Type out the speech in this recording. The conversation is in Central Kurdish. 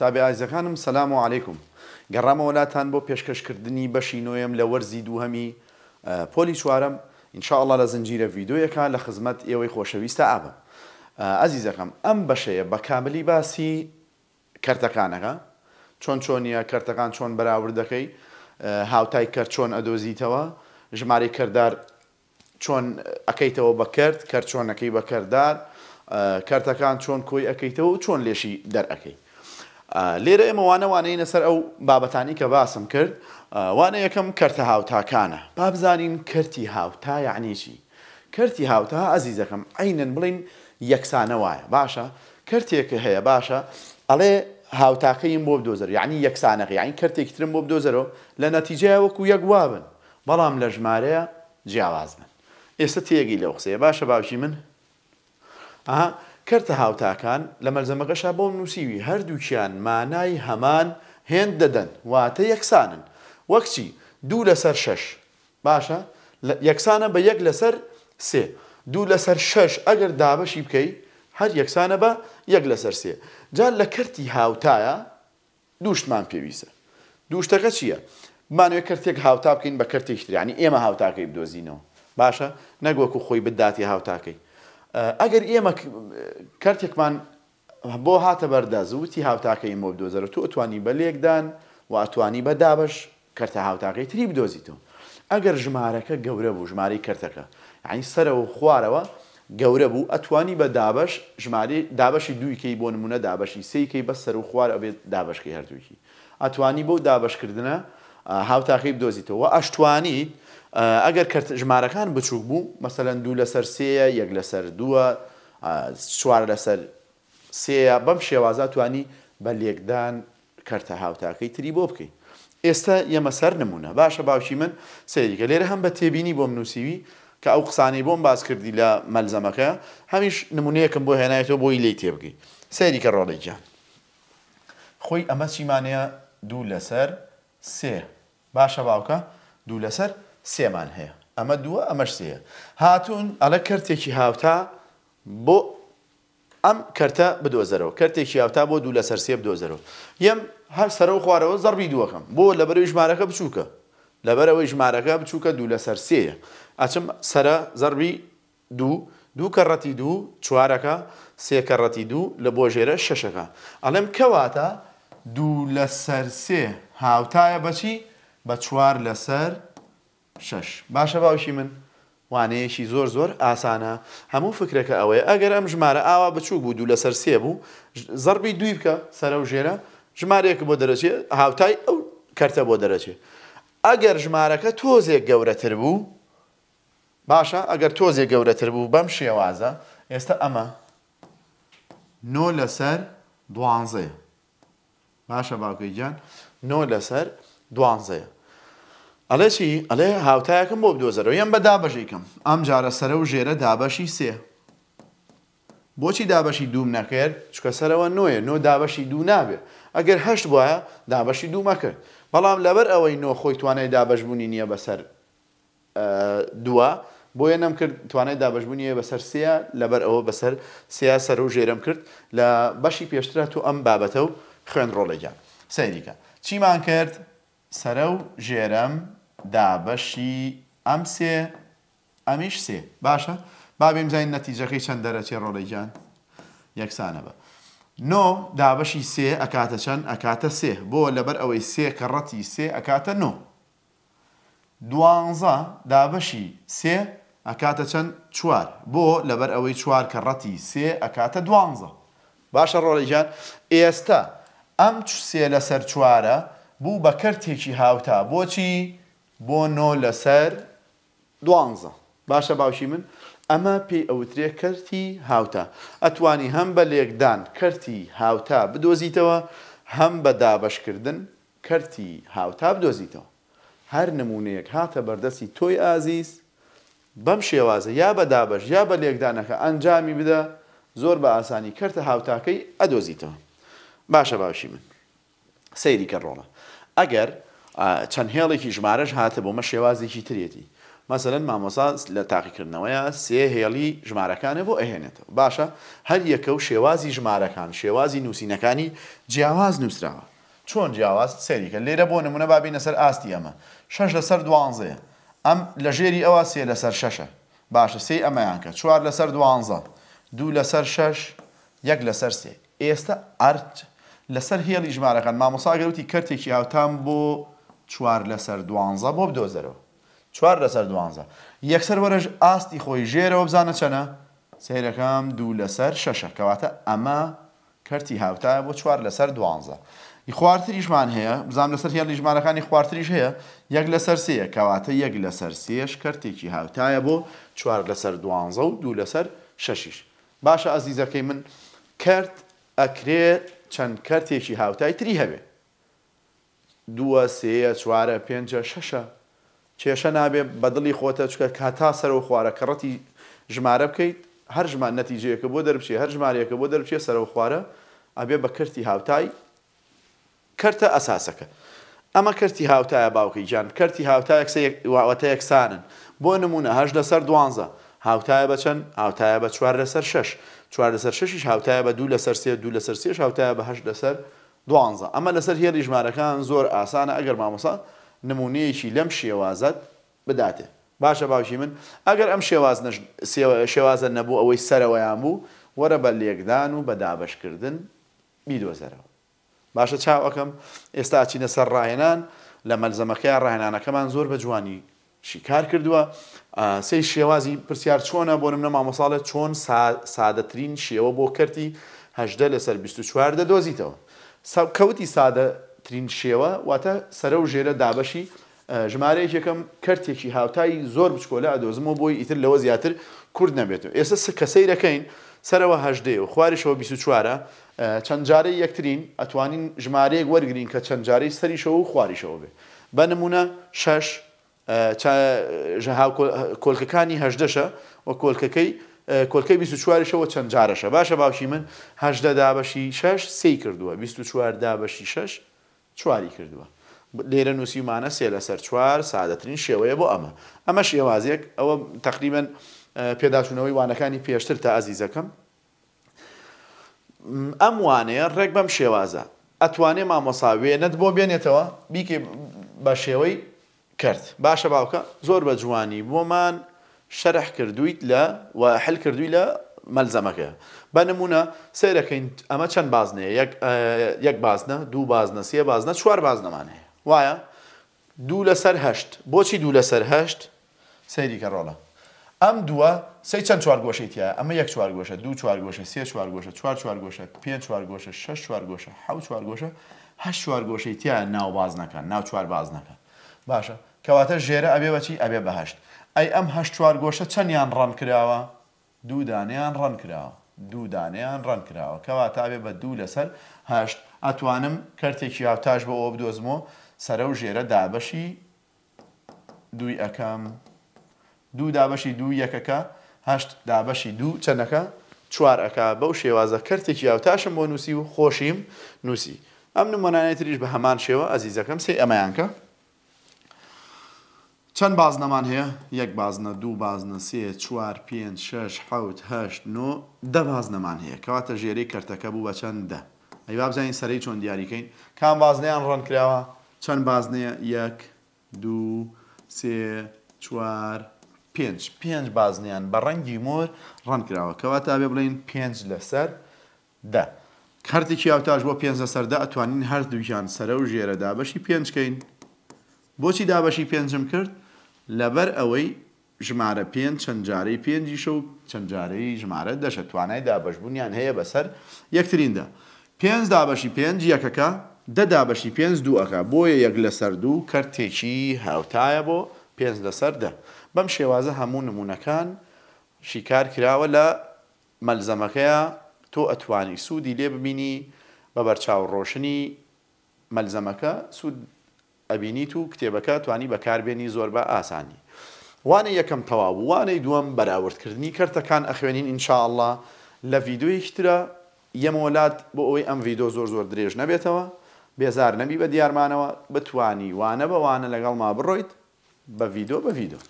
تابێ ئازەکانم سەسلام و عیکم گەڕامە وڵاتان بۆ پێشکەشکردنی بەشی نوێم لە وەرزی دووهەمی پۆلی چوارم انشاءله لە زنجیرە ڤیددیوەکە لە خزمەت ئێوەی خۆشەویستە ئابم ئازیزەکەم ئەم بەشەیە بە کاملی باسی کەرتەکانەکە چۆن چۆنیە کەرتەکان چۆن بەراوردەکەی هاوتای کەر چۆن ئەدۆزیتەوە ژماری کەردار چۆن ئەەکەیتەوە بەکرد کەر چۆنەکەی بەکەردار کەرتەکان چۆن کۆی ئەەکەیتەوە و چۆن لێشی دەرەکەی لێرە ئێمەوانەوانەی لەسەر ئەو بابەتانی کە باسم کرد وانە یەکەم کەرتە هاوتاکانە با بزانین کەرتی هاوتا یعنیشی کەرتی هاوتا ئەزیزەکەم عینەن بڵین یەکسانە وایە باشە کەرتێکە هەیە باشە ئەڵێ هاوتاکەیم بۆ بدۆزر یعنی یەکسانەقی یعنی کەرتێکی ترم بۆ بدۆزەرەوە لە نەتیجای وەکو یەکوا بن بەڵام لە ژمارەیە جیاواز بن ئێستا تێگی لەو قسەیە باشە باوشی من ئاها کەرتە هاوتاکان لە مەلزەمەگەشا بۆ نووسیوی هەردووکیان مانای هەمان هێند دەدەن واتە یەکسانن وەکچی دوو لەسەر شەش باشە یەکسانە بە یەک لەسەر سێ دوو لەسەر شەش ئەگەر دابەشی بکەی هەر یەکسانە بە یەک لەسەر سێ جا لە کردی هاوتایە دووشتمان پێویستە دووشتەکە چییە؟ مانوێت کردێک هاوتا بکەین بە کردێکتریانی ئێمە هاوتاکەی بدۆزینەوە باشە نەگوەکو خۆی بداتی هاوتاکەی ئەگەر ئێمە کارتێکمان بۆ هاتە بەرداز وتی هاوتاکەی مۆ دۆزەر تو ئەتوانی بە لێکدان و ئەتوانی بە دابش کەرتە هاوتاقی تری بدۆزیتەوە ئەگەر ژمارەکە گەورە بوو ژماری کردەکە یعنی سەرەوە خوارەوە گەورە بوو ئەتوانی بە دابش ژماری دابشی دویکەی بۆ نمونە دابشی سیکەی بە سەر و خوار ئەبێت دابشکی هەردووکی ئەتوانی بۆ دابشکردنە هاوتاقی بدۆزیتەوە ئەشتوانیت ئەگەر ژمارەکان بچووک بوو مەسەەن دوو لەسەر سەیە یەک لەسەر دووە چوار لەسەر سەیە بەم شێوازە توانی بە لێکدان کەرتە هاوتاکەی تری بۆ بکەین ئێستا یەمە سەر نمونە باشە باوشی من سریکە لێرە هەم بە تێبینی بۆم نووسیوی کە ئەو قسانەی بۆم باز کردی لە مەلزەمەکە هەمیش نمونەیەکم بۆ هێنایەوە بۆی لی تێبگەی سەریکە ڕۆڵی جان خۆی ئەمە چیمانەیە دوو لەسەر سێ باشە باوکە دوو لەسەر سێمان هەیە ئەمە دووە ئەمەش سەیە هاتوون ئەلە کەرتێکی هاوتا بۆ ئەم کەرتە بدۆزەرەوە کەرتێکی هاوتا بۆ دوو لە سەرسێ بدۆزەرەوە یەم هەر سەرە و خوارەوە زەڕبی دووەکەم بۆ لەبەرەوەی ژمارەکە بچووکە لەبەرەوەی ژمارەکە بچووکە دوو لە سەرسێە ئەچم سرە زەربی دوو دوو کەڕەتی دوو چوارەکە سێکەڕەتی دوو لە بۆ ژێرە شەشەکە ئەڵێم کەواتە دوو لە سەرسێ هاوتایە بەچی بە چوار لەسەر شش باشە باوشی من وانەیەکی زۆر زۆر ئاسانە هەموو فکرەکە ئەوەیە ئەگەر ئەم ژمارە ئاوا بچوو بوو دوو لەسەر سێ بوو زەربی دوی بکە سەرە و ژێرە ژمارەیەک بۆ دەرەچێ هاوتای ئەو کەرتە بۆ دەرەچێ ئەگەر ژمارەکە تۆزێک گەورەتر بوو باشە ئەگەر تۆزێک گەورەتر بوو بەم شێوازە ئێستا ئەمە نۆ لەسەر دوانزەیە باشە باگوی گیان نۆ لەسەر دوانزەیە ئەلێ چی ئەلێ هاوتایەکەم بۆ بدۆزەرەوە یەم بە دابەژیکەم ئەم جارە سەرە و ژێرە دابەشی سێ بۆچی دابەشی دووم نەکرد چکە سەرەوە نوێ نۆ دابەشی دوو نابێت ئەگەر هەشت وایە دابەشی دوومەکرد بەڵام لەبەر ئەوەی نۆ خۆی توانای دابەشبوونی نییە بەسەر دووە بۆیە نەم کرد توانای دابەشبوونیە بەسەر سیا لەبەر ئەوە بەسەر سیا سەر و ژێرم کرد لە بەشی پێشترە تو ئەم بابەتە و خوێن ڕۆڵێکیان سەیریکە چیمان کرد سەرە و ژێرم دابەشی ئەم سێ ئەمیش سێ باشە با بێم زین نەتیجەکەی چەند دەرەچێ ڕۆڵی گیان یەکسانە بە. نۆ دابەشی سێ ئەکاتە چەند ئەکاتە سێ بۆ لەبەر ئەوەی سێ کە ڕەتی سێ ئەکاتە نۆ. دوانزە دابەشی سێ ئەکاتە چەند چوار بۆ لەبەر ئەوەی چوار کە ڕەتی سێ ئەکاتە دوانزە. باشە ڕۆڵیژان ئێستا ئەم سێ لەسەر چوارە بوو بە کەرتێکی هاوتا بۆچی بۆ نۆ لەسەر دوانزە باشە باوشی من ئەمە پێی ئەوترێ کەرتی هاوتا ئەتوانی هەم بە لێکدان کەرتی هاوتا بدۆزیتەوە هەم بە دابشکردن کەرتی هاوتا بدۆزیتەوە هەر نمونونەیەک هاتە بەردەستی تۆی ئازیز بەم شێوازە یا بە دابش یا بە لێکدانەکە ئەنجامی بدە زۆر بە ئاسانی کەرتە هاوتاکەی ئەدۆزیتەوە باشە باشی من سەیری کە ڕۆڵە ئەگەر چەند هێڵێکی ژمارەش هاتە بۆ مە شێوازێکی ترێتی مەسەرەن مامۆسا لە تاقیکردنەوەیە سێ هێڵی ژمارەکانە بۆ ئەهێنێتەوە باشە هەر یەکە و شێوازی ژمارەکان شێوازی نووسینەکانی جیاواز نووسراوە چۆن جیاواز سەریکە لێرە بۆ نمونە بابینە سەر ئاستی ئەمە شەش لەسەر دوانزەیە ئەم لە ژێری ئەوە سێ لەسەر شەشە باشە سێ ئەمەیان کە چوار لەسەر دوانزە دوو لەسەر شەش یەک لەسەر سێ ئێستا ئەرچ لەسەر هێڵی ژمارەکان مامۆساگەوتی کەرتێکی هاوتان بۆ چوار لەسەر دوانزە بۆ بدۆزەرەوە چوار لەسەر دوانزە یەکسەر وەرەش ئاستی خۆی ژێرەوە بزانە چەنە سیرەکەم دوو لەسەر شەشە کەواتە ئەمە کەرتی هاوتایە بۆ چوار لەسەر دوانزە ی خوارتریشمان هەیە بزانام لەسەر هێ لیژمانەکانی خواردتریش هەیە یەک لەسەر سەیە کەواتە یەک لەسەر سێش کەرتێکی هاوتایە بۆ چوار لەسەر دوانزە و دوو لەسەر شەشیش باشە ئازیزەکەی من کرد ئەکرێت چەند کەرتێکی هاوتای تری هەبێت دووە سەیە چوارە پێنجە شەشە کێشە نابێ بەدڵی خۆتە چکە کاتا سەرەوە خوارە کە ڕەتی ژمارە بکەیت هەر ژمان نەتیجەیەکە بۆ دەربچێ هەر ژمارەیەەکە بۆ دەربچێ سەرەوە خوارە ئەبێ بە کردی هاوتای کەرتە ئەساسەکە ئەمە کردی هاوتایە باوکی جان کردی هاوتایەکسەواتە یەکسانن بۆ نمونە هەش لەسەر دوانزە هاوتایە بە چەند هاوتایە بە چوار لەسەر شش چوار لەسەر شش هاوتایە بە دوو لەسەر سێ دوو لەسەر سێش هاوتایە بە هەش لەسەر دوانزە ئەمە لەسەر هێری ژمارەکان زۆر ئاسانە ئەگەر مامۆسا نمونەیەکی لەم شێوازت بداتێ باشە باوشی من ئەگەر ئەم شێوازە نەبوو ئەوەی سەرەوەیان بوو وەرە بە لێکدان و بە دابشکردن بیدۆزەرەوە باشە چاوەکەم ئێستا چینە سەر ڕاهێنان لە مەلزەمەکەیان ڕاهێنانەکەمان زۆر بە جوانی شیکار کردووە سی شێوازی پرسیار چۆنە بۆ نمە مامۆساڵە چۆن سادەترین شێوە بۆ کردیهدە لەسەر 24 دەدۆزیتەوە کەوتی سادە ترین شێوە واتە سرە و ژێرە دابەشی ژمارەیەکەکەم کەرتێکی هاوتایی زۆر بچکۆلە ئەدۆزمەوە بۆی ئیتر لەوە زیاتر کورد نەبێتەوە ئێستا کەسەی دەکەین سەرەوە هەشدێ و خوارشەوە 24وارە چەند جارەی یەکترین ئەتوانین ژمارەیەک وەرگین کە چەند جارەی سەریشەوە و خواریشەوە بێ بە نمونە شش کۆلکەکانی هەشدەشە وە کۆلکەکەی کۆلکەی 24شەوە چەند جارەشە باشە باوشی من هەشدە دابەشی شش سی کردووە 24 دابەشی شش چواری کردووە لێرە نووسیمانە سێ لەسەر چوار سادەترین شێوەیە بۆ ئەمە ئەمە شێوازێک ئەوە تقریبن پێداچوونەوەی وانەکانی پێشتر تا ئازیزەکەم ئەم وانەیە ڕێک بەم شێوازە ئەتوانێ مامۆساوێنت بۆ بێنێتەوە بیکێ بە شێوەی کرد باشە باوکە زۆر بە جوانی بۆمان شەرح کردویت لە و حل کردووی لە مەلزەمەکە بە نمونە سیرەکەین ئەمە چەند بازنەیە یەک بازنە دوو بازنە سێ بازنە چوار بازنەمانەیە وایە دوو لەسەر هەشت بۆچی دوو لەسەر هەشت سەیری کە ڕۆڵە ئەم دووە سی چەند چوار گۆشتیە ئەمە یەک چوار گۆشە دوو چوار گۆشە سێ چوار گۆشە چوار چوار گۆشە پێ چوار گۆشە شش چوار گۆشە حو چوار گۆشە هەش چوار گۆشەیتیە ناو بازنەکە ناو چوار بازنەکە باشە کەواتە ژێرە ئەبێ بەچی ئەبێ بەهشت ئەی ئەم هەشتوار گۆشە چەندیان ڕەن کراوە دوو دانیان ڕەن کراوە دوو دانیان ڕەن کراوە کەوا تابێ بە دوو لەسەر هەشت ئەتوانم کەرتێکی هاوتاش بە ئۆ بدۆزمەوە سەرە و ژێرە دابەشی دوی ئەەکەم دوو دابەشی دوو یەکەکە هەشت دابەشی دوو چەندەکە چوارەکە بەو شێوازە کەرتێکی هاوتاشم بۆ نووسی و خۆشیم نووسی ئەم نمونانێتریش بە هەمان شێوە ئەزیزەکەم سێ ئەمەیانکە چەند بازنەمان هەیە یەک بازنە دوو بازنە سێ چوار پێ شش حوت هەشت نۆ دە بازنەمان هەیە کەواتە ژێرەی کەرتەکە بوو بە چەند دە ئەی بابزانین سەری چۆن دیاریکەین کام بازنیان ڕەن کراوە چەند بازنەیە یەک دوو سێ چوار پێنج پێنج بازنیان بە ڕەنگی مۆر ڕەن کراوە کەواتە بێ بڵین پێنج لەسەر دە کارتێکی یاوتاش بۆ پێنج لەسەردا ئەتوانین هەر دوویان سەرە و ژێرە دابەشی پێنجکەین بۆچی دابەشی پێنجم کرد لەبەر ئەوەی ژمارە پێنج چەند جارەی پێنجیشە و چەند جارەی ژمارە دەشە توانای دابەشبوونیان هەیە بەسەر یەکتریندا پێنج دابەشی پێنج یەکەکە دە دابەشی پێنج دووەکە بۆیە یەک لەسەر دوو کەرتێکی هاوتایە بۆ پێنج لەسەر دە بەم شێوازە هەموو نمونونەکان شیکار کراوە لە مەلزەمەکەیە تۆ ئەتوانی سوودی لێ ببینی بە بەرچاو ڕۆشنی مەلزەمەکە سوود ئەبینیت و کتێبەکە توانی بەکاربێنی زۆر بە ئاسانی وانە یەکەم تەواو وانەی دووەم بەراوردکردنی کەرتەکان ئەخوێنین ئینشاءله لە ڤیددیوی ترە یەمۆلات بۆ ئەوەی ئەم ڤیددیۆ زۆر زۆر درێژ نەبێتەوە بێزار نەبی بە دیارمانەوە بتانی وانە بەوانە لەگەڵ ما بڕۆیت بە ڤیددیو بە ڤیددیو